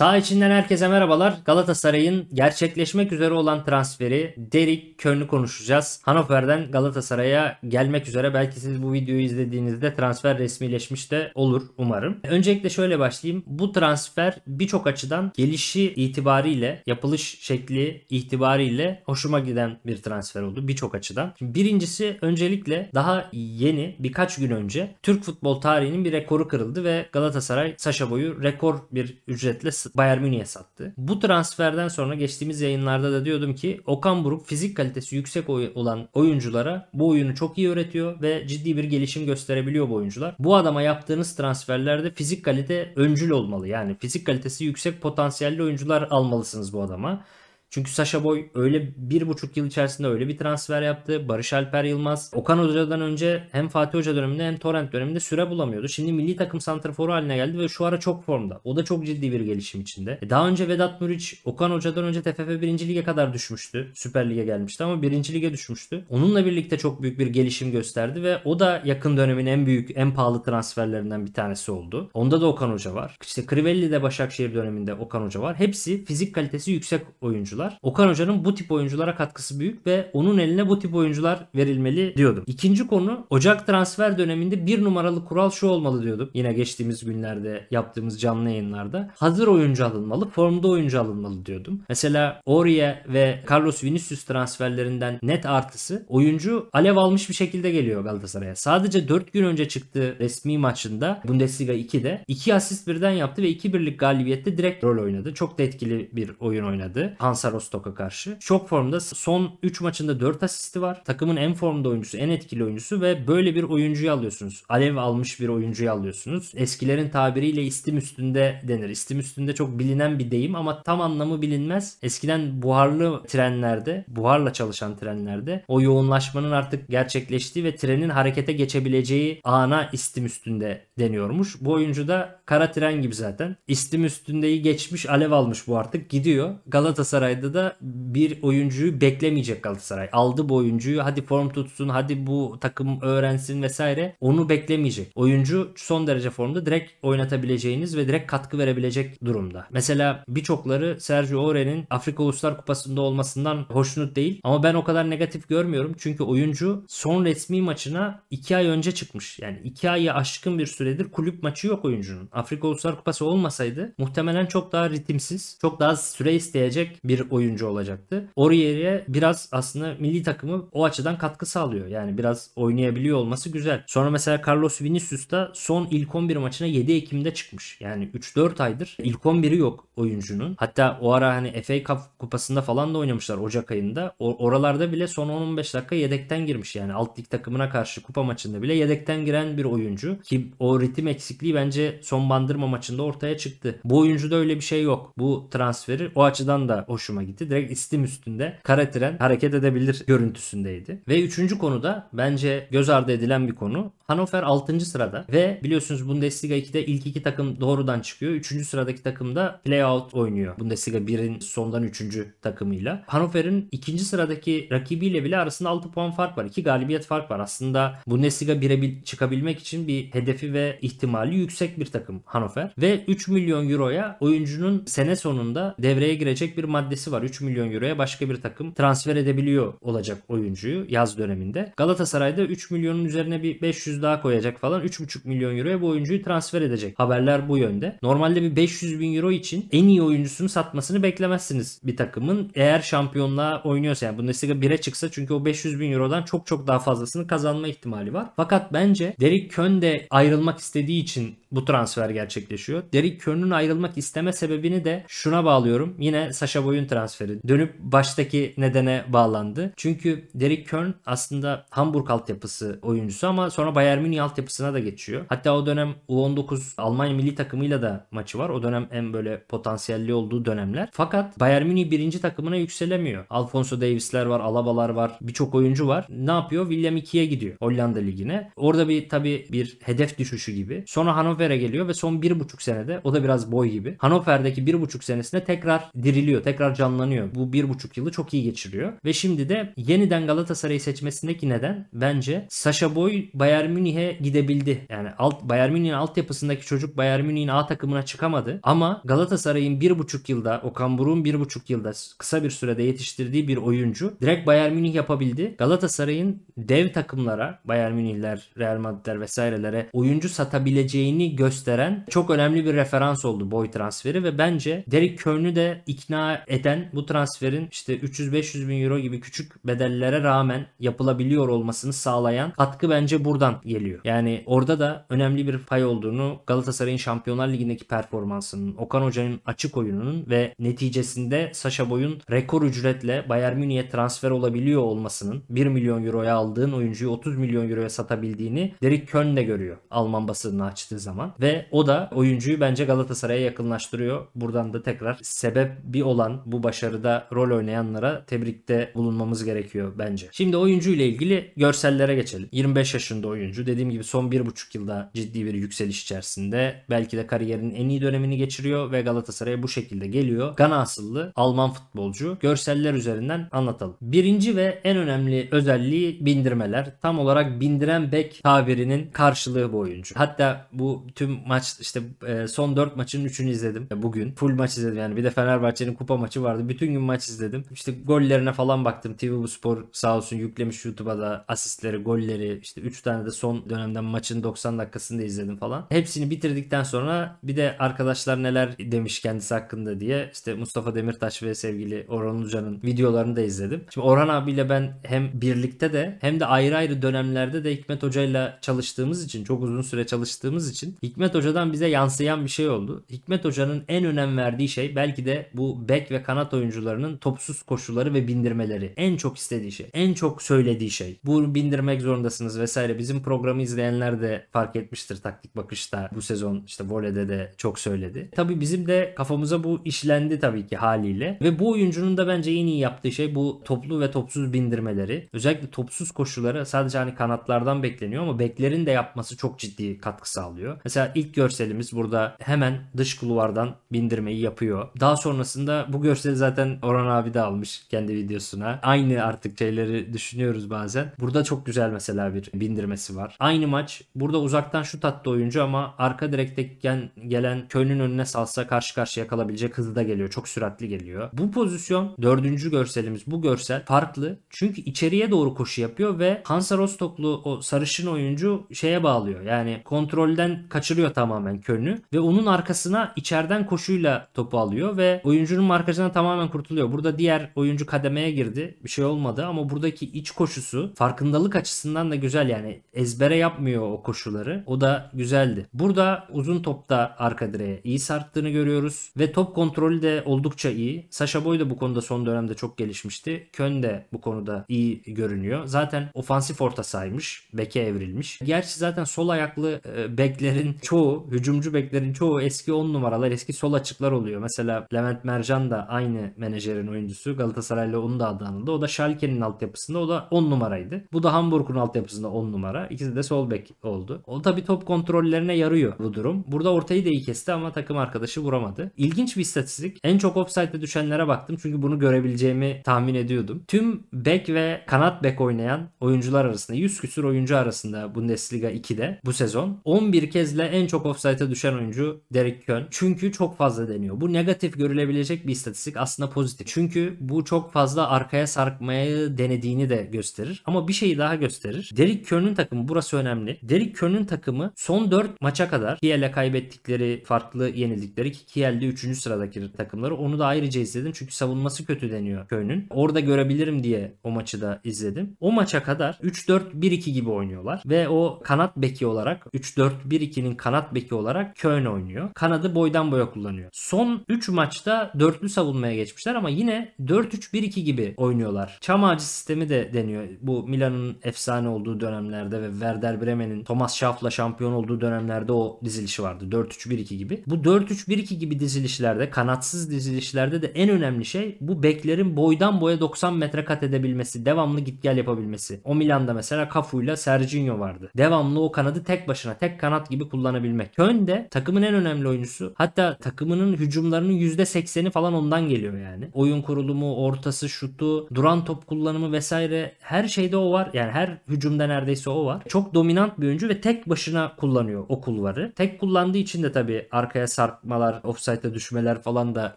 Sağ içinden herkese merhabalar. Galatasaray'ın gerçekleşmek üzere olan transferi Derik Körnü konuşacağız. Hanover'den Galatasaray'a gelmek üzere. Belki siz bu videoyu izlediğinizde transfer resmileşmiş de olur umarım. Öncelikle şöyle başlayayım. Bu transfer birçok açıdan gelişi itibariyle, yapılış şekli itibariyle hoşuma giden bir transfer oldu birçok açıdan. Şimdi birincisi öncelikle daha yeni birkaç gün önce Türk futbol tarihinin bir rekoru kırıldı ve Galatasaray Saşa Boyu rekor bir ücretle Bayern Münih'e sattı. Bu transferden sonra geçtiğimiz yayınlarda da diyordum ki Okan Buruk fizik kalitesi yüksek olan oyunculara bu oyunu çok iyi öğretiyor ve ciddi bir gelişim gösterebiliyor bu oyuncular. Bu adama yaptığınız transferlerde fizik kalite öncül olmalı. Yani fizik kalitesi yüksek potansiyelli oyuncular almalısınız bu adama. Çünkü Sasha Boy öyle bir buçuk yıl içerisinde öyle bir transfer yaptı. Barış Alper Yılmaz, Okan Hoca'dan önce hem Fatih Hoca döneminde hem Torrent döneminde süre bulamıyordu. Şimdi milli takım santraforu haline geldi ve şu ara çok formda. O da çok ciddi bir gelişim içinde. E, daha önce Vedat Muriç, Okan Hoca'dan önce TFF 1. Lig'e kadar düşmüştü. Süper Lig'e gelmişti ama 1. Lig'e düşmüştü. Onunla birlikte çok büyük bir gelişim gösterdi ve o da yakın dönemin en büyük, en pahalı transferlerinden bir tanesi oldu. Onda da Okan Hoca var. İşte de Başakşehir döneminde Okan Hoca var. Hepsi fizik kalitesi yüksek oyuncular oyuncular. Okan Hoca'nın bu tip oyunculara katkısı büyük ve onun eline bu tip oyuncular verilmeli diyordum. İkinci konu Ocak transfer döneminde bir numaralı kural şu olmalı diyordum. Yine geçtiğimiz günlerde yaptığımız canlı yayınlarda. Hazır oyuncu alınmalı, formda oyuncu alınmalı diyordum. Mesela Oriye ve Carlos Vinicius transferlerinden net artısı oyuncu alev almış bir şekilde geliyor Galatasaray'a. Sadece 4 gün önce çıktı resmi maçında Bundesliga 2'de 2 asist birden yaptı ve 2 birlik galibiyette direkt rol oynadı. Çok da etkili bir oyun oynadı. Hansa Sarostok'a karşı. Şok formda son 3 maçında 4 asisti var. Takımın en formda oyuncusu, en etkili oyuncusu ve böyle bir oyuncuyu alıyorsunuz. Alev almış bir oyuncuyu alıyorsunuz. Eskilerin tabiriyle istim üstünde denir. İstim üstünde çok bilinen bir deyim ama tam anlamı bilinmez. Eskiden buharlı trenlerde, buharla çalışan trenlerde o yoğunlaşmanın artık gerçekleştiği ve trenin harekete geçebileceği ana istim üstünde deniyormuş. Bu oyuncu da kara tren gibi zaten. İstim üstündeyi geçmiş alev almış bu artık gidiyor. Galatasaray'da da bir oyuncuyu beklemeyecek Galatasaray. Aldı bu oyuncuyu hadi form tutsun hadi bu takım öğrensin vesaire onu beklemeyecek. Oyuncu son derece formda direkt oynatabileceğiniz ve direkt katkı verebilecek durumda. Mesela birçokları Sergio Ore'nin Afrika Uluslar Kupası'nda olmasından hoşnut değil ama ben o kadar negatif görmüyorum. Çünkü oyuncu son resmi maçına 2 ay önce çıkmış. Yani 2 ayı aşkın bir süre senedir kulüp maçı yok oyuncunun. Afrika Uluslar Kupası olmasaydı muhtemelen çok daha ritimsiz, çok daha süre isteyecek bir oyuncu olacaktı. Oriye'ye biraz aslında milli takımı o açıdan katkı sağlıyor. Yani biraz oynayabiliyor olması güzel. Sonra mesela Carlos Vinicius da son ilk 11 maçına 7 Ekim'de çıkmış. Yani 3-4 aydır ilk 11'i yok oyuncunun. Hatta o ara hani FA Cup kupasında falan da oynamışlar Ocak ayında. O, oralarda bile son 10-15 dakika yedekten girmiş yani. Alt lig takımına karşı kupa maçında bile yedekten giren bir oyuncu ki o o ritim eksikliği bence son bandırma maçında ortaya çıktı. Bu oyuncuda öyle bir şey yok. Bu transferi o açıdan da hoşuma gitti. Direkt istim üstünde kara tren hareket edebilir görüntüsündeydi. Ve üçüncü konuda bence göz ardı edilen bir konu. Hannover 6. sırada ve biliyorsunuz Bundesliga 2'de ilk iki takım doğrudan çıkıyor. 3. sıradaki takım da playout oynuyor. Bundesliga 1'in sondan 3. takımıyla. Hannover'in 2. sıradaki rakibiyle bile arasında 6 puan fark var. 2 galibiyet fark var. Aslında Bundesliga 1'e çıkabilmek için bir hedefi ve kaybetme ihtimali yüksek bir takım Hanover ve 3 milyon euroya oyuncunun sene sonunda devreye girecek bir maddesi var. 3 milyon euroya başka bir takım transfer edebiliyor olacak oyuncuyu yaz döneminde. Galatasaray'da 3 milyonun üzerine bir 500 daha koyacak falan 3,5 milyon euroya bu oyuncuyu transfer edecek. Haberler bu yönde. Normalde bir 500 bin euro için en iyi oyuncusunu satmasını beklemezsiniz bir takımın. Eğer şampiyonluğa oynuyorsa yani Bundesliga 1'e çıksa çünkü o 500 bin eurodan çok çok daha fazlasını kazanma ihtimali var. Fakat bence Derek Kön de ayrılma olmak istediği için bu transfer gerçekleşiyor. Derek Körn'ün ayrılmak isteme sebebini de şuna bağlıyorum. Yine Sasha Boy'un transferi. Dönüp baştaki nedene bağlandı. Çünkü Derek Körn aslında Hamburg altyapısı oyuncusu ama sonra Bayern Münih altyapısına da geçiyor. Hatta o dönem U19 Almanya milli takımıyla da maçı var. O dönem en böyle potansiyelli olduğu dönemler. Fakat Bayern Münih birinci takımına yükselemiyor. Alfonso Davis'ler var, Alabalar var, birçok oyuncu var. Ne yapıyor? William 2'ye gidiyor Hollanda Ligi'ne. Orada bir tabii bir hedef düşüşü gibi. Sonra Hannover Hannover'e geliyor ve son 1,5 senede o da biraz boy gibi. Hannover'deki 1,5 senesinde tekrar diriliyor, tekrar canlanıyor. Bu 1,5 yılı çok iyi geçiriyor. Ve şimdi de yeniden Galatasaray'ı seçmesindeki neden bence Sasha Boy Bayern Münih'e gidebildi. Yani alt, Bayern Münih'in altyapısındaki çocuk Bayern Münih'in A takımına çıkamadı. Ama Galatasaray'ın 1,5 yılda, Okan Buruk'un 1,5 yılda kısa bir sürede yetiştirdiği bir oyuncu direkt Bayern Münih yapabildi. Galatasaray'ın dev takımlara, Bayern Münihler, Real Madridler vesairelere oyuncu satabileceğini gösteren çok önemli bir referans oldu boy transferi ve bence Derek Körnü de ikna eden bu transferin işte 300-500 bin euro gibi küçük bedellere rağmen yapılabiliyor olmasını sağlayan katkı bence buradan geliyor. Yani orada da önemli bir pay olduğunu Galatasaray'ın Şampiyonlar Ligi'ndeki performansının, Okan Hoca'nın açık oyununun ve neticesinde Sasha Boy'un rekor ücretle Bayern Münih'e transfer olabiliyor olmasının 1 milyon euroya aldığın oyuncuyu 30 milyon euroya satabildiğini Derek Köln de görüyor Alman basınına açtığı zaman zaman. Ve o da oyuncuyu bence Galatasaray'a yakınlaştırıyor. Buradan da tekrar sebep bir olan bu başarıda rol oynayanlara tebrikte bulunmamız gerekiyor bence. Şimdi oyuncu ile ilgili görsellere geçelim. 25 yaşında oyuncu. Dediğim gibi son 1,5 yılda ciddi bir yükseliş içerisinde. Belki de kariyerinin en iyi dönemini geçiriyor ve Galatasaray'a bu şekilde geliyor. Gana asıllı Alman futbolcu. Görseller üzerinden anlatalım. Birinci ve en önemli özelliği bindirmeler. Tam olarak bindiren bek tabirinin karşılığı bu oyuncu. Hatta bu tüm maç işte e, son 4 maçın 3'ünü izledim e, bugün. Full maç izledim yani. Bir de Fenerbahçe'nin kupa maçı vardı. Bütün gün maç izledim. İşte gollerine falan baktım. TV Bu Spor sağ olsun yüklemiş YouTube'a da asistleri, golleri işte 3 tane de son dönemden maçın 90 dakikasını da izledim falan. Hepsini bitirdikten sonra bir de arkadaşlar neler demiş kendisi hakkında diye işte Mustafa Demirtaş ve sevgili Orhan Uca'nın videolarını da izledim. Şimdi Orhan abiyle ben hem birlikte de hem de ayrı ayrı dönemlerde de Hikmet Hoca'yla çalıştığımız için çok uzun süre çalıştığımız için Hikmet Hoca'dan bize yansıyan bir şey oldu. Hikmet Hoca'nın en önem verdiği şey belki de bu bek ve kanat oyuncularının topsuz koşuları ve bindirmeleri. En çok istediği şey. En çok söylediği şey. Bu bindirmek zorundasınız vesaire. Bizim programı izleyenler de fark etmiştir taktik bakışta. Bu sezon işte voleyde de çok söyledi. Tabi bizim de kafamıza bu işlendi tabii ki haliyle. Ve bu oyuncunun da bence en iyi yaptığı şey bu toplu ve topsuz bindirmeleri. Özellikle topsuz koşuları sadece hani kanatlardan bekleniyor ama beklerin de yapması çok ciddi katkı sağlıyor. Mesela ilk görselimiz burada hemen dış kulvardan bindirmeyi yapıyor. Daha sonrasında bu görseli zaten Orhan abi de almış kendi videosuna. Aynı artık şeyleri düşünüyoruz bazen. Burada çok güzel mesela bir bindirmesi var. Aynı maç burada uzaktan şut attı oyuncu ama arka direkteken gelen Köln'ün önüne salsa karşı karşıya kalabilecek hızda geliyor. Çok süratli geliyor. Bu pozisyon dördüncü görselimiz. Bu görsel farklı. Çünkü içeriye doğru koşu yapıyor ve Hansa Rostocklu o sarışın oyuncu şeye bağlıyor. Yani kontrolden kaçırıyor tamamen Köln'ü ve onun arkasına içeriden koşuyla topu alıyor ve oyuncunun markajından tamamen kurtuluyor. Burada diğer oyuncu kademeye girdi. Bir şey olmadı ama buradaki iç koşusu farkındalık açısından da güzel yani ezbere yapmıyor o koşuları. O da güzeldi. Burada uzun topta arka direğe iyi sarttığını görüyoruz ve top kontrolü de oldukça iyi. Sasha Boy da bu konuda son dönemde çok gelişmişti. Kön de bu konuda iyi görünüyor. Zaten ofansif orta saymış. Beke evrilmiş. Gerçi zaten sol ayaklı e, bekleri beklerin çoğu, hücumcu beklerin çoğu eski 10 numaralar, eski sol açıklar oluyor. Mesela Levent Mercan da aynı menajerin oyuncusu. Galatasaray'la onun da adı anıldı. O da Schalke'nin altyapısında o da 10 numaraydı. Bu da Hamburg'un altyapısında 10 numara. İkisi de sol bek oldu. O tabii top kontrollerine yarıyor bu durum. Burada ortayı da iyi kesti ama takım arkadaşı vuramadı. İlginç bir istatistik. En çok offside'de düşenlere baktım çünkü bunu görebileceğimi tahmin ediyordum. Tüm bek ve kanat bek oynayan oyuncular arasında 100 küsur oyuncu arasında Bundesliga 2'de bu sezon 11 kez Perez'le en çok offside'a düşen oyuncu Derek Kön. Çünkü çok fazla deniyor. Bu negatif görülebilecek bir istatistik aslında pozitif. Çünkü bu çok fazla arkaya sarkmayı denediğini de gösterir. Ama bir şeyi daha gösterir. Derek Kön'ün takımı burası önemli. Derek Kön'ün takımı son 4 maça kadar Kiel'e kaybettikleri farklı yenildikleri ki Kiel'de 3. sıradaki takımları onu da ayrıca izledim. Çünkü savunması kötü deniyor Kön'ün. Orada görebilirim diye o maçı da izledim. O maça kadar 3-4-1-2 gibi oynuyorlar ve o kanat beki olarak 3-4-1-2 City'nin kanat beki olarak Köln oynuyor. Kanadı boydan boya kullanıyor. Son 3 maçta dörtlü savunmaya geçmişler ama yine 4-3-1-2 gibi oynuyorlar. Çam ağacı sistemi de deniyor. Bu Milan'ın efsane olduğu dönemlerde ve Werder Bremen'in Thomas Schaaf'la şampiyon olduğu dönemlerde o dizilişi vardı. 4-3-1-2 gibi. Bu 4-3-1-2 gibi dizilişlerde, kanatsız dizilişlerde de en önemli şey bu beklerin boydan boya 90 metre kat edebilmesi, devamlı git gel yapabilmesi. O Milan'da mesela Cafu'yla Sergio vardı. Devamlı o kanadı tek başına, tek kanat gibi bunu kullanabilmek. Köln de takımın en önemli oyuncusu. Hatta takımının hücumlarının %80'i falan ondan geliyor yani. Oyun kurulumu, ortası, şutu, duran top kullanımı vesaire her şeyde o var. Yani her hücumda neredeyse o var. Çok dominant bir oyuncu ve tek başına kullanıyor o kulvarı. Tek kullandığı için de tabii arkaya sarkmalar, offside'e düşmeler falan da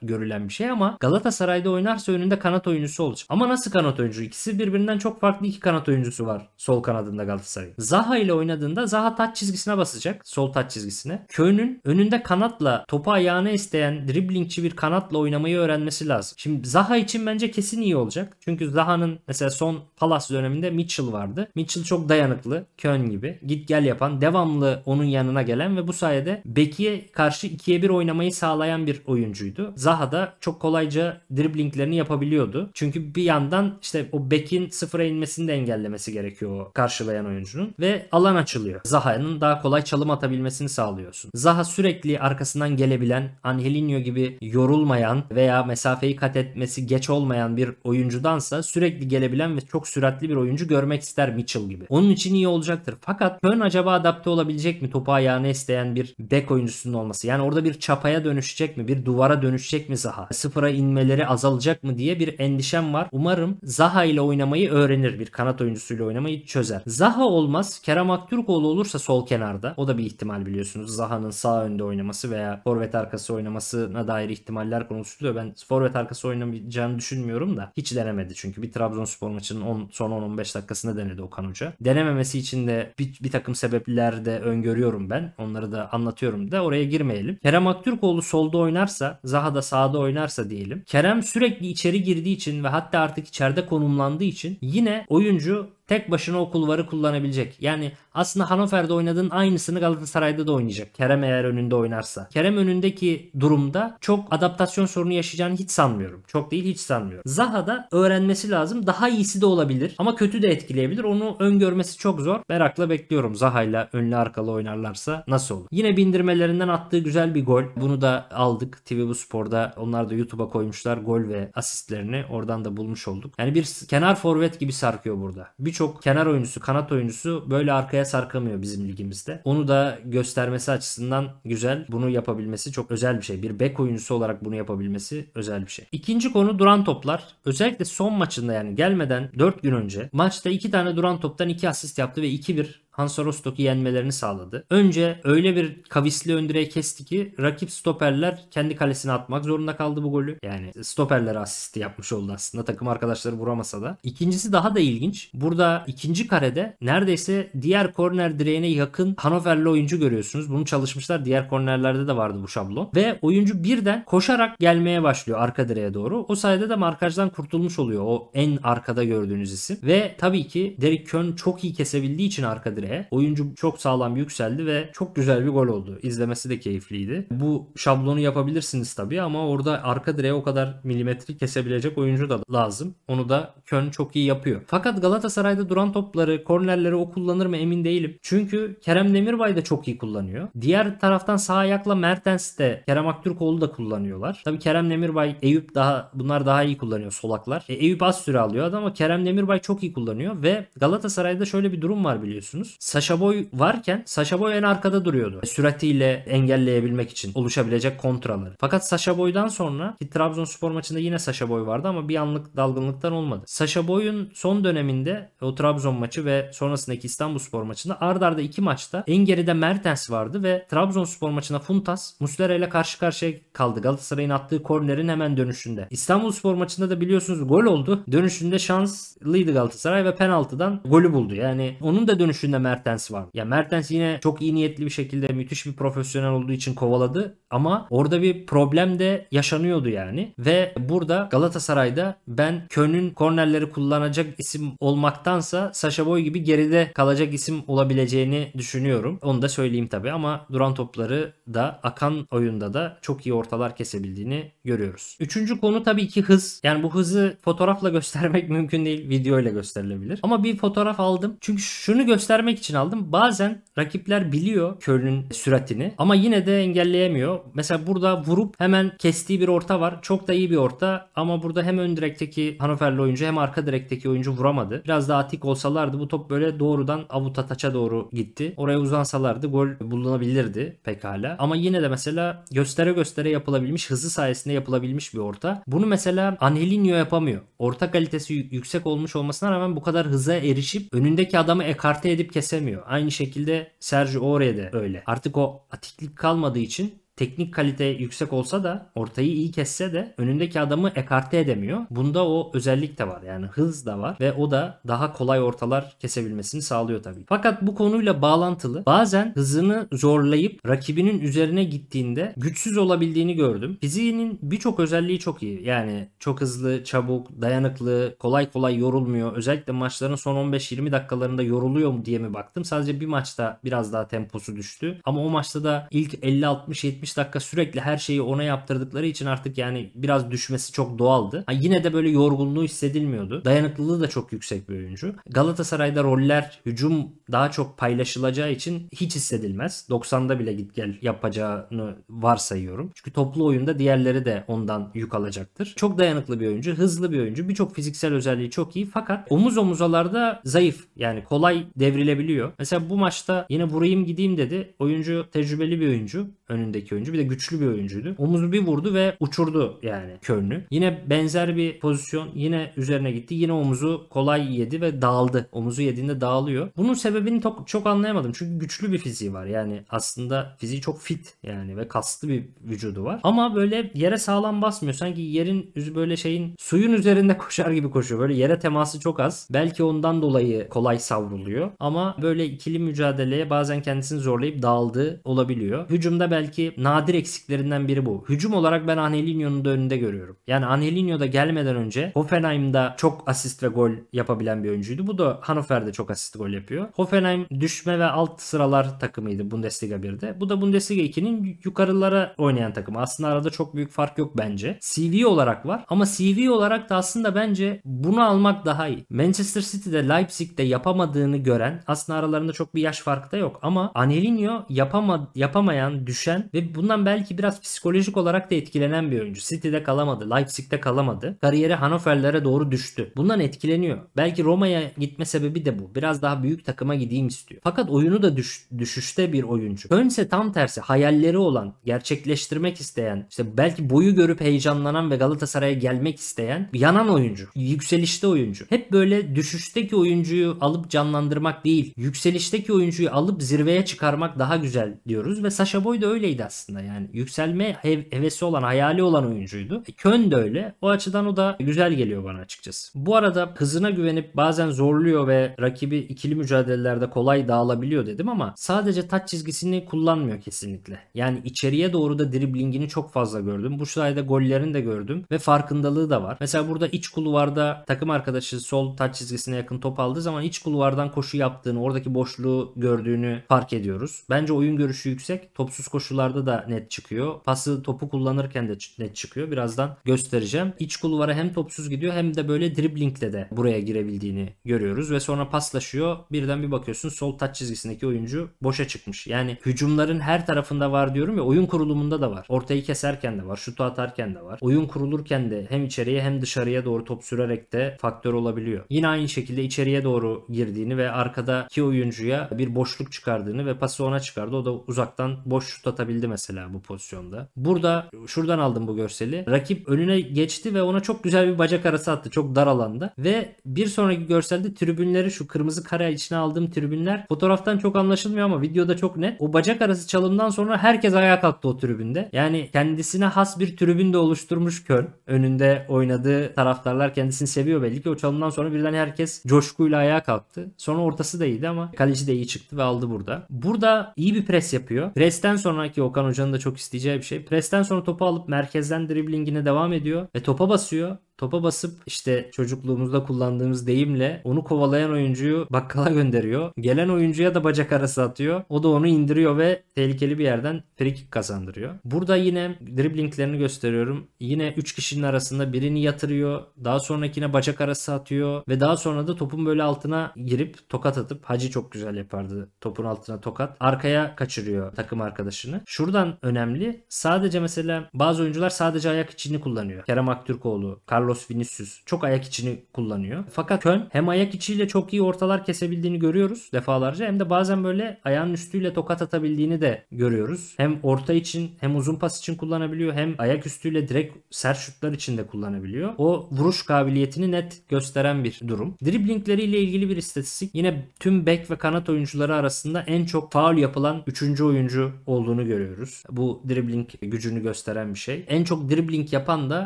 görülen bir şey ama Galatasaray'da oynarsa önünde kanat oyuncusu olacak. Ama nasıl kanat oyuncu? İkisi birbirinden çok farklı iki kanat oyuncusu var sol kanadında Galatasaray. Zaha ile oynadığında Zaha taç çizgisine basacak. Sol sol taç çizgisine. Köyünün önünde kanatla topu ayağına isteyen driblingçi bir kanatla oynamayı öğrenmesi lazım. Şimdi Zaha için bence kesin iyi olacak. Çünkü Zaha'nın mesela son Palas döneminde Mitchell vardı. Mitchell çok dayanıklı. Kön gibi. Git gel yapan. Devamlı onun yanına gelen ve bu sayede Beki'ye karşı 2'ye 1 oynamayı sağlayan bir oyuncuydu. Zaha da çok kolayca driblinglerini yapabiliyordu. Çünkü bir yandan işte o Bekin sıfıra inmesini de engellemesi gerekiyor o karşılayan oyuncunun. Ve alan açılıyor. Zaha'nın daha kolay çalım atabilmesi kullanabilmesini sağlıyorsun. Zaha sürekli arkasından gelebilen, Angelinho gibi yorulmayan veya mesafeyi kat etmesi geç olmayan bir oyuncudansa sürekli gelebilen ve çok süratli bir oyuncu görmek ister Mitchell gibi. Onun için iyi olacaktır. Fakat Köln acaba adapte olabilecek mi topu ayağını isteyen bir bek oyuncusunun olması? Yani orada bir çapaya dönüşecek mi? Bir duvara dönüşecek mi Zaha? Sıfıra inmeleri azalacak mı diye bir endişem var. Umarım Zaha ile oynamayı öğrenir. Bir kanat oyuncusuyla oynamayı çözer. Zaha olmaz. Kerem Aktürkoğlu olursa sol kenarda. O da bir ihtimal ihtimal biliyorsunuz. Zaha'nın sağ önde oynaması veya forvet arkası oynamasına dair ihtimaller konuşuluyor. Ben forvet arkası oynamayacağını düşünmüyorum da hiç denemedi çünkü. Bir Trabzonspor maçının 10, son 10-15 dakikasında denedi Okan Hoca. Denememesi için de bir, bir takım sebepler de öngörüyorum ben. Onları da anlatıyorum da oraya girmeyelim. Kerem Aktürkoğlu solda oynarsa, Zaha da sağda oynarsa diyelim. Kerem sürekli içeri girdiği için ve hatta artık içeride konumlandığı için yine oyuncu tek başına o kulvarı kullanabilecek. Yani aslında Hannover'de oynadığın aynısını Galatasaray'da da oynayacak. Kerem eğer önünde oynarsa. Kerem önündeki durumda çok adaptasyon sorunu yaşayacağını hiç sanmıyorum. Çok değil hiç sanmıyorum. Zaha da öğrenmesi lazım. Daha iyisi de olabilir ama kötü de etkileyebilir. Onu öngörmesi çok zor. Merakla bekliyorum. Zaha'yla önlü arkalı oynarlarsa nasıl olur? Yine bindirmelerinden attığı güzel bir gol. Bunu da aldık. TV Bu Spor'da onlar da YouTube'a koymuşlar gol ve asistlerini. Oradan da bulmuş olduk. Yani bir kenar forvet gibi sarkıyor burada. Bir birçok kenar oyuncusu, kanat oyuncusu böyle arkaya sarkamıyor bizim ligimizde. Onu da göstermesi açısından güzel. Bunu yapabilmesi çok özel bir şey. Bir bek oyuncusu olarak bunu yapabilmesi özel bir şey. İkinci konu duran toplar. Özellikle son maçında yani gelmeden 4 gün önce maçta 2 tane duran toptan 2 asist yaptı ve 2-1 Hansar Rostok'u yenmelerini sağladı. Önce öyle bir kavisli öndireği kesti ki rakip stoperler kendi kalesine atmak zorunda kaldı bu golü. Yani stoperler asisti yapmış oldu aslında takım arkadaşları vuramasa da. İkincisi daha da ilginç. Burada ikinci karede neredeyse diğer korner direğine yakın Hanoverli oyuncu görüyorsunuz. Bunu çalışmışlar. Diğer kornerlerde de vardı bu şablon. Ve oyuncu birden koşarak gelmeye başlıyor arka direğe doğru. O sayede de markajdan kurtulmuş oluyor o en arkada gördüğünüz isim. Ve tabii ki Derek Kön çok iyi kesebildiği için arka direğe direğe. Oyuncu çok sağlam yükseldi ve çok güzel bir gol oldu. İzlemesi de keyifliydi. Bu şablonu yapabilirsiniz tabii ama orada arka direğe o kadar milimetrik kesebilecek oyuncu da lazım. Onu da Köln çok iyi yapıyor. Fakat Galatasaray'da duran topları, kornerleri o kullanır mı emin değilim. Çünkü Kerem Demirbay da çok iyi kullanıyor. Diğer taraftan sağ ayakla Mertens de Kerem Aktürkoğlu da kullanıyorlar. Tabii Kerem Demirbay, Eyüp daha bunlar daha iyi kullanıyor solaklar. E, Eyüp az süre alıyor ama Kerem Demirbay çok iyi kullanıyor ve Galatasaray'da şöyle bir durum var biliyorsunuz görüyoruz. Sasha Boy varken Sasha Boy en arkada duruyordu. Süratiyle engelleyebilmek için oluşabilecek kontraları. Fakat Sasha Boy'dan sonra ki Trabzonspor maçında yine Sasha Boy vardı ama bir anlık dalgınlıktan olmadı. Sasha Boy'un son döneminde o Trabzon maçı ve sonrasındaki İstanbulspor maçında ard arda iki maçta en geride Mertens vardı ve Trabzonspor maçına Funtas Muslera ile karşı karşıya kaldı. Galatasaray'ın attığı kornerin hemen dönüşünde. İstanbulspor maçında da biliyorsunuz gol oldu. Dönüşünde şanslıydı Galatasaray ve penaltıdan golü buldu. Yani onun da dönüşünde Mertens var. Ya Mertens yine çok iyi niyetli bir şekilde müthiş bir profesyonel olduğu için kovaladı ama orada bir problem de yaşanıyordu yani ve burada Galatasaray'da ben Kön'ün kornerleri kullanacak isim olmaktansa Sasha Boy gibi geride kalacak isim olabileceğini düşünüyorum. Onu da söyleyeyim tabi ama duran topları da akan oyunda da çok iyi ortalar kesebildiğini görüyoruz. Üçüncü konu tabii ki hız. Yani bu hızı fotoğrafla göstermek mümkün değil. Videoyla gösterilebilir. Ama bir fotoğraf aldım. Çünkü şunu göstermek engellemek için aldım. Bazen rakipler biliyor Curry'nin süratini ama yine de engelleyemiyor. Mesela burada vurup hemen kestiği bir orta var. Çok da iyi bir orta ama burada hem ön direkteki Hanoverli oyuncu hem arka direkteki oyuncu vuramadı. Biraz daha atik olsalardı bu top böyle doğrudan Avuta Taç'a doğru gitti. Oraya uzansalardı gol bulunabilirdi pekala. Ama yine de mesela göstere göstere yapılabilmiş, hızı sayesinde yapılabilmiş bir orta. Bunu mesela Angelinho yapamıyor. Orta kalitesi yüksek olmuş olmasına rağmen bu kadar hıza erişip önündeki adamı ekarte edip kes kesemiyor. Aynı şekilde Sergio Aurier de öyle. Artık o atiklik kalmadığı için teknik kalite yüksek olsa da ortayı iyi kesse de önündeki adamı ekarte edemiyor. Bunda o özellik de var yani hız da var ve o da daha kolay ortalar kesebilmesini sağlıyor tabii. Fakat bu konuyla bağlantılı bazen hızını zorlayıp rakibinin üzerine gittiğinde güçsüz olabildiğini gördüm. Fiziğinin birçok özelliği çok iyi. Yani çok hızlı, çabuk, dayanıklı, kolay kolay yorulmuyor. Özellikle maçların son 15-20 dakikalarında yoruluyor mu diye mi baktım. Sadece bir maçta biraz daha temposu düştü. Ama o maçta da ilk 50 60 70 dakika sürekli her şeyi ona yaptırdıkları için artık yani biraz düşmesi çok doğaldı. Ha, yine de böyle yorgunluğu hissedilmiyordu. Dayanıklılığı da çok yüksek bir oyuncu. Galatasaray'da roller hücum daha çok paylaşılacağı için hiç hissedilmez. 90'da bile git gel yapacağını varsayıyorum. Çünkü toplu oyunda diğerleri de ondan yük alacaktır. Çok dayanıklı bir oyuncu, hızlı bir oyuncu. Birçok fiziksel özelliği çok iyi fakat omuz omuzalarda zayıf. Yani kolay devrilebiliyor. Mesela bu maçta yine vurayım gideyim dedi. Oyuncu tecrübeli bir oyuncu önündeki oyuncu. Bir de güçlü bir oyuncuydu. omuzunu bir vurdu ve uçurdu yani Köln'ü. Yine benzer bir pozisyon yine üzerine gitti. Yine omuzu kolay yedi ve dağıldı. Omuzu yediğinde dağılıyor. Bunun sebebini çok, çok anlayamadım. Çünkü güçlü bir fiziği var. Yani aslında fiziği çok fit yani ve kaslı bir vücudu var. Ama böyle yere sağlam basmıyor. Sanki yerin üzü böyle şeyin suyun üzerinde koşar gibi koşuyor. Böyle yere teması çok az. Belki ondan dolayı kolay savruluyor. Ama böyle ikili mücadeleye bazen kendisini zorlayıp dağıldığı olabiliyor. Hücumda belki belki nadir eksiklerinden biri bu. Hücum olarak ben Angelinho'nun da önünde görüyorum. Yani Angelinho da gelmeden önce Hoffenheim'da çok asist ve gol yapabilen bir oyuncuydu. Bu da Hannover'de çok asist gol yapıyor. Hoffenheim düşme ve alt sıralar takımıydı Bundesliga 1'de. Bu da Bundesliga 2'nin yukarılara oynayan takımı. Aslında arada çok büyük fark yok bence. CV olarak var ama CV olarak da aslında bence bunu almak daha iyi. Manchester City'de Leipzig'de yapamadığını gören aslında aralarında çok bir yaş farkı da yok ama Angelinho yapama, yapamayan, düş düşen ve bundan belki biraz psikolojik olarak da etkilenen bir oyuncu. City'de kalamadı, Leipzig'te kalamadı. Kariyeri Hannover'lere doğru düştü. Bundan etkileniyor. Belki Roma'ya gitme sebebi de bu. Biraz daha büyük takıma gideyim istiyor. Fakat oyunu da düş, düşüşte bir oyuncu. Hönse tam tersi hayalleri olan, gerçekleştirmek isteyen, işte belki boyu görüp heyecanlanan ve Galatasaray'a gelmek isteyen yanan oyuncu. Yükselişte oyuncu. Hep böyle düşüşteki oyuncuyu alıp canlandırmak değil, yükselişteki oyuncuyu alıp zirveye çıkarmak daha güzel diyoruz ve Sasha Boy da öyleydi aslında yani. Yükselme hevesi olan, hayali olan oyuncuydu. E, Kön de öyle. O açıdan o da güzel geliyor bana açıkçası. Bu arada hızına güvenip bazen zorluyor ve rakibi ikili mücadelelerde kolay dağılabiliyor dedim ama sadece taç çizgisini kullanmıyor kesinlikle. Yani içeriye doğru da driblingini çok fazla gördüm. Bu sayede gollerini de gördüm ve farkındalığı da var. Mesela burada iç kulvarda takım arkadaşı sol taç çizgisine yakın top aldığı zaman iç kulvardan koşu yaptığını, oradaki boşluğu gördüğünü fark ediyoruz. Bence oyun görüşü yüksek. Topsuz koşu koşularda da net çıkıyor. Pası topu kullanırken de net çıkıyor. Birazdan göstereceğim. İç kulvara hem topsuz gidiyor hem de böyle driblingle de buraya girebildiğini görüyoruz ve sonra paslaşıyor. Birden bir bakıyorsun sol taç çizgisindeki oyuncu boşa çıkmış. Yani hücumların her tarafında var diyorum ya oyun kurulumunda da var. Ortayı keserken de var. Şutu atarken de var. Oyun kurulurken de hem içeriye hem dışarıya doğru top sürerek de faktör olabiliyor. Yine aynı şekilde içeriye doğru girdiğini ve arkadaki oyuncuya bir boşluk çıkardığını ve pası ona çıkardı. O da uzaktan boş şut atlatabildi mesela bu pozisyonda. Burada şuradan aldım bu görseli. Rakip önüne geçti ve ona çok güzel bir bacak arası attı. Çok dar alanda. Ve bir sonraki görselde tribünleri şu kırmızı kare içine aldığım tribünler fotoğraftan çok anlaşılmıyor ama videoda çok net. O bacak arası çalımdan sonra herkes ayağa kalktı o tribünde. Yani kendisine has bir tribün de oluşturmuş Köln. Önünde oynadığı taraftarlar kendisini seviyor belli ki. O çalımdan sonra birden herkes coşkuyla ayağa kalktı. Sonra ortası da iyiydi ama kaleci de iyi çıktı ve aldı burada. Burada iyi bir pres yapıyor. Presten sonra Benzema ki Okan Hoca'nın da çok isteyeceği bir şey. Presten sonra topu alıp merkezden driblingine devam ediyor ve topa basıyor Topa basıp işte çocukluğumuzda kullandığımız deyimle onu kovalayan oyuncuyu bakkala gönderiyor. Gelen oyuncuya da bacak arası atıyor. O da onu indiriyor ve tehlikeli bir yerden free kick kazandırıyor. Burada yine driblinglerini gösteriyorum. Yine 3 kişinin arasında birini yatırıyor. Daha sonrakine bacak arası atıyor ve daha sonra da topun böyle altına girip tokat atıp Hacı çok güzel yapardı. Topun altına tokat. Arkaya kaçırıyor takım arkadaşını. Şuradan önemli. Sadece mesela bazı oyuncular sadece ayak içini kullanıyor. Kerem Aktürkoğlu, Karl Carlos Vinicius çok ayak içini kullanıyor. Fakat Köln hem ayak içiyle çok iyi ortalar kesebildiğini görüyoruz defalarca hem de bazen böyle ayağın üstüyle tokat atabildiğini de görüyoruz. Hem orta için hem uzun pas için kullanabiliyor hem ayak üstüyle direkt sert şutlar için de kullanabiliyor. O vuruş kabiliyetini net gösteren bir durum. Driblingleriyle ilgili bir istatistik yine tüm bek ve kanat oyuncuları arasında en çok faul yapılan 3. oyuncu olduğunu görüyoruz. Bu dribbling gücünü gösteren bir şey. En çok dribbling yapan da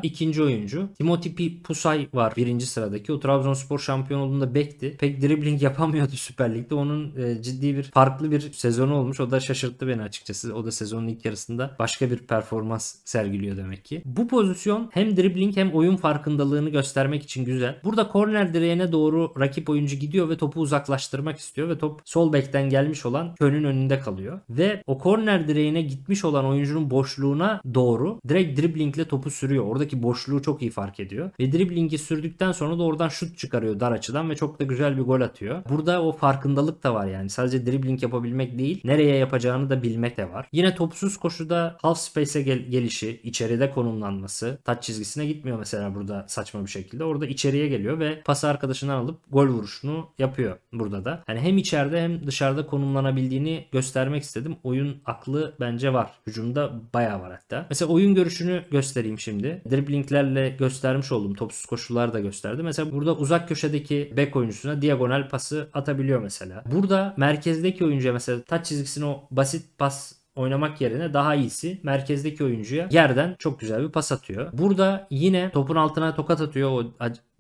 ikinci oyuncu. Timothy Antipi Pusay var birinci sıradaki. O Trabzonspor şampiyon olduğunda bekti. Pek dribbling yapamıyordu Süper Lig'de. Onun e, ciddi bir farklı bir sezonu olmuş. O da şaşırttı beni açıkçası. O da sezonun ilk yarısında başka bir performans sergiliyor demek ki. Bu pozisyon hem dribbling hem oyun farkındalığını göstermek için güzel. Burada korner direğine doğru rakip oyuncu gidiyor ve topu uzaklaştırmak istiyor ve top sol bekten gelmiş olan Kön'ün önünde kalıyor. Ve o korner direğine gitmiş olan oyuncunun boşluğuna doğru direkt driblingle topu sürüyor. Oradaki boşluğu çok iyi fark ediyor atıyor. Ve driblingi sürdükten sonra da oradan şut çıkarıyor dar açıdan ve çok da güzel bir gol atıyor. Burada o farkındalık da var yani. Sadece dribling yapabilmek değil, nereye yapacağını da bilmek de var. Yine topsuz koşuda half space'e gel- gelişi, içeride konumlanması, taç çizgisine gitmiyor mesela burada saçma bir şekilde. Orada içeriye geliyor ve pas arkadaşından alıp gol vuruşunu yapıyor burada da. Yani hem içeride hem dışarıda konumlanabildiğini göstermek istedim. Oyun aklı bence var. Hücumda bayağı var hatta. Mesela oyun görüşünü göstereyim şimdi. Driblinglerle göstermiş göstermiş olduğum topsuz koşular da gösterdi. Mesela burada uzak köşedeki bek oyuncusuna diagonal pası atabiliyor mesela. Burada merkezdeki oyuncuya mesela taç çizgisine o basit pas oynamak yerine daha iyisi merkezdeki oyuncuya yerden çok güzel bir pas atıyor. Burada yine topun altına tokat atıyor o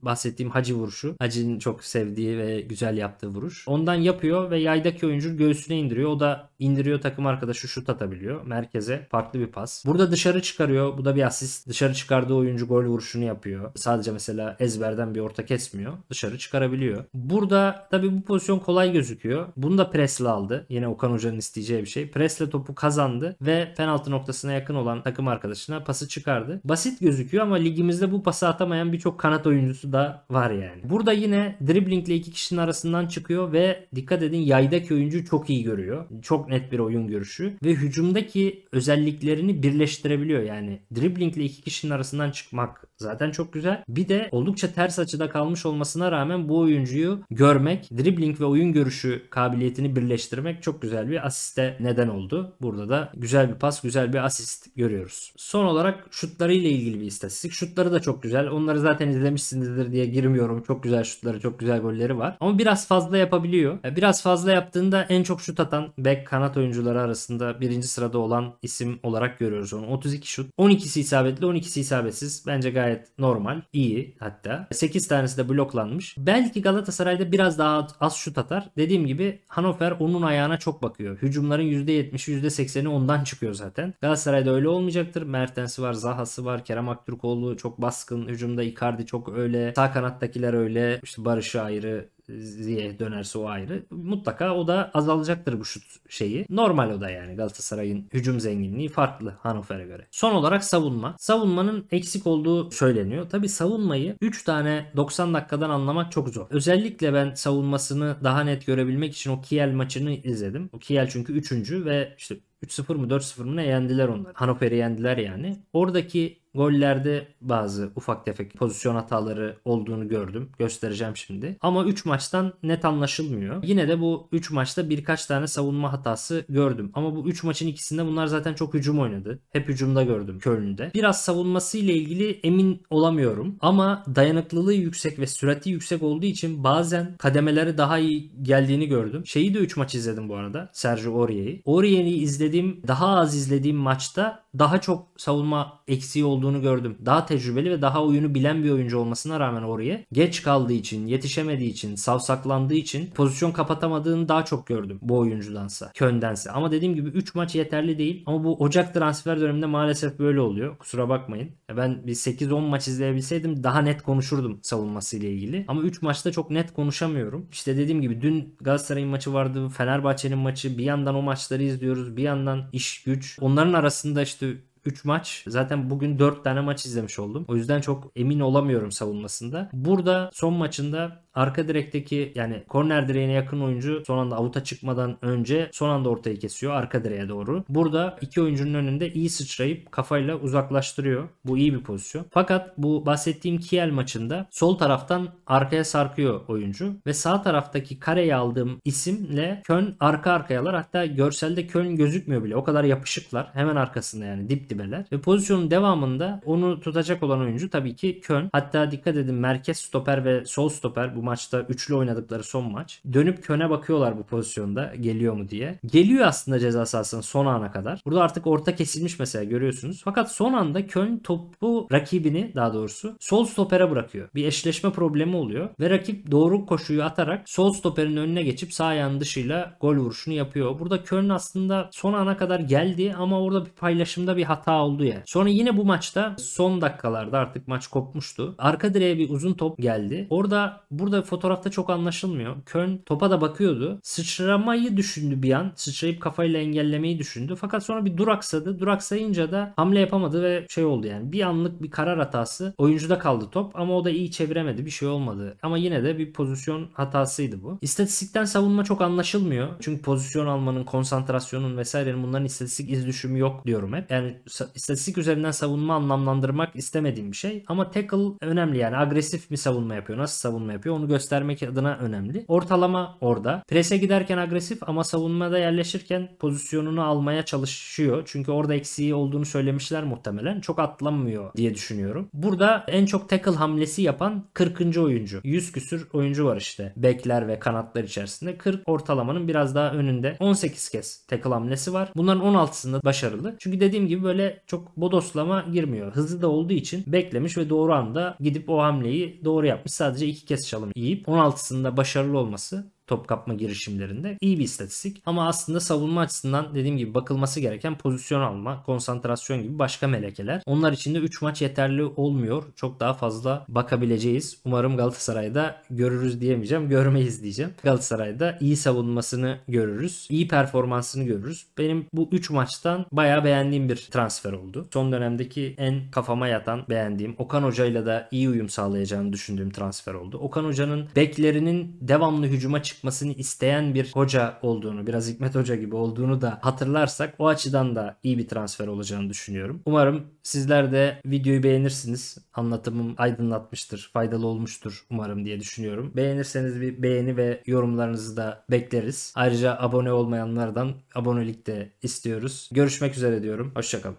bahsettiğim Hacı vuruşu. Hacı'nın çok sevdiği ve güzel yaptığı vuruş. Ondan yapıyor ve yaydaki oyuncu göğsüne indiriyor. O da indiriyor takım arkadaşı şut atabiliyor. Merkeze farklı bir pas. Burada dışarı çıkarıyor. Bu da bir asist. Dışarı çıkardığı oyuncu gol vuruşunu yapıyor. Sadece mesela ezberden bir orta kesmiyor. Dışarı çıkarabiliyor. Burada tabii bu pozisyon kolay gözüküyor. Bunu da presle aldı. Yine Okan Hoca'nın isteyeceği bir şey. Presle topu kazandı ve penaltı noktasına yakın olan takım arkadaşına pası çıkardı. Basit gözüküyor ama ligimizde bu pası atamayan birçok kanat oyuncusu da var yani. Burada yine driblingle iki kişinin arasından çıkıyor ve dikkat edin yaydaki oyuncu çok iyi görüyor. Çok net bir oyun görüşü ve hücumdaki özelliklerini birleştirebiliyor yani. Driblingle iki kişinin arasından çıkmak zaten çok güzel. Bir de oldukça ters açıda kalmış olmasına rağmen bu oyuncuyu görmek, dribling ve oyun görüşü kabiliyetini birleştirmek çok güzel bir asiste neden oldu. Burada da güzel bir pas, güzel bir asist görüyoruz. Son olarak şutlarıyla ilgili bir istatistik. Şutları da çok güzel. Onları zaten izlemişsiniz gollerdedir diye girmiyorum. Çok güzel şutları, çok güzel golleri var. Ama biraz fazla yapabiliyor. E, biraz fazla yaptığında en çok şut atan bek kanat oyuncuları arasında birinci sırada olan isim olarak görüyoruz onu. 32 şut. 12'si isabetli, 12'si isabetsiz. Bence gayet normal, iyi hatta. 8 tanesi de bloklanmış. Belki Galatasaray'da biraz daha az şut atar. Dediğim gibi Hanover onun ayağına çok bakıyor. Hücumların %70'i %80'i ondan çıkıyor zaten. Galatasaray'da öyle olmayacaktır. Mertens'i var, Zaha'sı var, Kerem Aktürkoğlu çok baskın. Hücumda Icardi çok öyle işte sağ kanattakiler öyle işte Barış ayrı Ziye dönerse o ayrı. Mutlaka o da azalacaktır bu şut şeyi. Normal o da yani Galatasaray'ın hücum zenginliği farklı Hannover'e göre. Son olarak savunma. Savunmanın eksik olduğu söyleniyor. Tabi savunmayı 3 tane 90 dakikadan anlamak çok zor. Özellikle ben savunmasını daha net görebilmek için o Kiel maçını izledim. O Kiel çünkü 3. ve işte 3-0 mı 4-0 mı ne yendiler onları. Hanover'i yendiler yani. Oradaki gollerde bazı ufak tefek pozisyon hataları olduğunu gördüm. Göstereceğim şimdi. Ama 3 maçtan net anlaşılmıyor. Yine de bu 3 maçta birkaç tane savunma hatası gördüm. Ama bu 3 maçın ikisinde bunlar zaten çok hücum oynadı. Hep hücumda gördüm Köln'de. Biraz savunması ile ilgili emin olamıyorum. Ama dayanıklılığı yüksek ve sürati yüksek olduğu için bazen kademeleri daha iyi geldiğini gördüm. Şeyi de 3 maç izledim bu arada. Sergio Aurier'i. Aurier'i izledim izlediğim daha az izlediğim maçta daha çok savunma eksiği olduğunu gördüm. Daha tecrübeli ve daha oyunu bilen bir oyuncu olmasına rağmen oraya geç kaldığı için, yetişemediği için, savsaklandığı için pozisyon kapatamadığını daha çok gördüm bu oyuncudansa, Köndense. Ama dediğim gibi 3 maç yeterli değil. Ama bu Ocak transfer döneminde maalesef böyle oluyor. Kusura bakmayın. Ben bir 8-10 maç izleyebilseydim daha net konuşurdum savunmasıyla ilgili. Ama 3 maçta çok net konuşamıyorum. İşte dediğim gibi dün Galatasaray'ın maçı vardı, Fenerbahçe'nin maçı. Bir yandan o maçları izliyoruz. Bir yandan iş güç. Onların arasında işte 3 maç. Zaten bugün 4 tane maç izlemiş oldum. O yüzden çok emin olamıyorum savunmasında. Burada son maçında Arka direkteki yani korner direğine yakın oyuncu son anda avuta çıkmadan önce son anda ortayı kesiyor arka direğe doğru. Burada iki oyuncunun önünde iyi sıçrayıp kafayla uzaklaştırıyor. Bu iyi bir pozisyon. Fakat bu bahsettiğim Kiel maçında sol taraftan arkaya sarkıyor oyuncu ve sağ taraftaki kareyi aldığım isimle Kön arka arkayalar hatta görselde Kön gözükmüyor bile. O kadar yapışıklar. Hemen arkasında yani dip dibeler. Ve pozisyonun devamında onu tutacak olan oyuncu tabii ki Kön. Hatta dikkat edin merkez stoper ve sol stoper bu maçta üçlü oynadıkları son maç. Dönüp Köne bakıyorlar bu pozisyonda geliyor mu diye. Geliyor aslında ceza sahasının son ana kadar. Burada artık orta kesilmiş mesela görüyorsunuz. Fakat son anda Köln topu rakibini daha doğrusu sol stopere bırakıyor. Bir eşleşme problemi oluyor ve rakip doğru koşuyu atarak sol stoperin önüne geçip sağ ayağının dışıyla gol vuruşunu yapıyor. Burada Köln aslında son ana kadar geldi ama orada bir paylaşımda bir hata oldu ya. Sonra yine bu maçta son dakikalarda artık maç kopmuştu. Arka direğe bir uzun top geldi. Orada burada da fotoğrafta çok anlaşılmıyor. Köln topa da bakıyordu. Sıçramayı düşündü bir an. Sıçrayıp kafayla engellemeyi düşündü. Fakat sonra bir duraksadı. Duraksayınca da hamle yapamadı ve şey oldu yani. Bir anlık bir karar hatası. Oyuncuda kaldı top ama o da iyi çeviremedi. Bir şey olmadı. Ama yine de bir pozisyon hatasıydı bu. İstatistikten savunma çok anlaşılmıyor. Çünkü pozisyon almanın, konsantrasyonun vesairenin bunların istatistik iz düşümü yok diyorum hep. Yani istatistik üzerinden savunma anlamlandırmak istemediğim bir şey. Ama tackle önemli yani. Agresif mi savunma yapıyor? Nasıl savunma yapıyor? onu göstermek adına önemli. Ortalama orada. Prese giderken agresif ama savunmada yerleşirken pozisyonunu almaya çalışıyor. Çünkü orada eksiği olduğunu söylemişler muhtemelen. Çok atlanmıyor diye düşünüyorum. Burada en çok tackle hamlesi yapan 40. oyuncu. 100 küsür oyuncu var işte. Bekler ve kanatlar içerisinde. 40 ortalamanın biraz daha önünde. 18 kez tackle hamlesi var. Bunların 16'sında başarılı. Çünkü dediğim gibi böyle çok bodoslama girmiyor. Hızlı da olduğu için beklemiş ve doğru anda gidip o hamleyi doğru yapmış. Sadece iki kez çalın yazılım yiyip 16'sında başarılı olması top kapma girişimlerinde. iyi bir istatistik ama aslında savunma açısından dediğim gibi bakılması gereken pozisyon alma, konsantrasyon gibi başka melekeler. Onlar için de 3 maç yeterli olmuyor. Çok daha fazla bakabileceğiz. Umarım Galatasaray'da görürüz diyemeyeceğim. Görmeyiz diyeceğim. Galatasaray'da iyi savunmasını görürüz. iyi performansını görürüz. Benim bu 3 maçtan bayağı beğendiğim bir transfer oldu. Son dönemdeki en kafama yatan beğendiğim Okan Hoca'yla da iyi uyum sağlayacağını düşündüğüm transfer oldu. Okan Hoca'nın beklerinin devamlı hücuma çık çıkmasını isteyen bir hoca olduğunu, biraz Hikmet Hoca gibi olduğunu da hatırlarsak o açıdan da iyi bir transfer olacağını düşünüyorum. Umarım sizler de videoyu beğenirsiniz. Anlatımım aydınlatmıştır, faydalı olmuştur umarım diye düşünüyorum. Beğenirseniz bir beğeni ve yorumlarınızı da bekleriz. Ayrıca abone olmayanlardan abonelik de istiyoruz. Görüşmek üzere diyorum. Hoşçakalın.